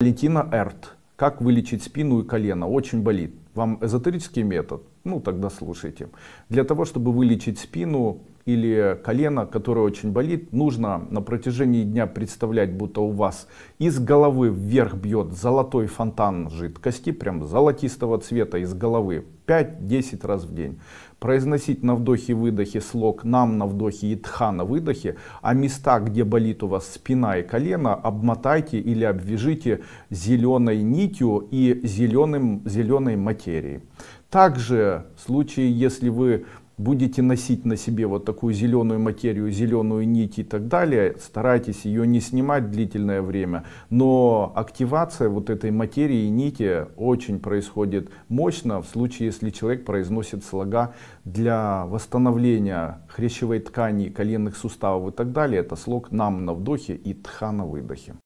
Валентина Эрт. Как вылечить спину и колено? Очень болит. Вам эзотерический метод? Ну, тогда слушайте. Для того, чтобы вылечить спину или колено, которое очень болит, нужно на протяжении дня представлять, будто у вас из головы вверх бьет золотой фонтан жидкости, прям золотистого цвета из головы, 5-10 раз в день. Произносить на вдохе и выдохе слог «нам» на вдохе и «тха» на выдохе, а места, где болит у вас спина и колено, обмотайте или обвяжите зеленой нитью и зеленым, зеленой материей материи. Также в случае, если вы будете носить на себе вот такую зеленую материю, зеленую нить и так далее, старайтесь ее не снимать длительное время, но активация вот этой материи и нити очень происходит мощно в случае, если человек произносит слога для восстановления хрящевой ткани, коленных суставов и так далее, это слог нам на вдохе и тха на выдохе.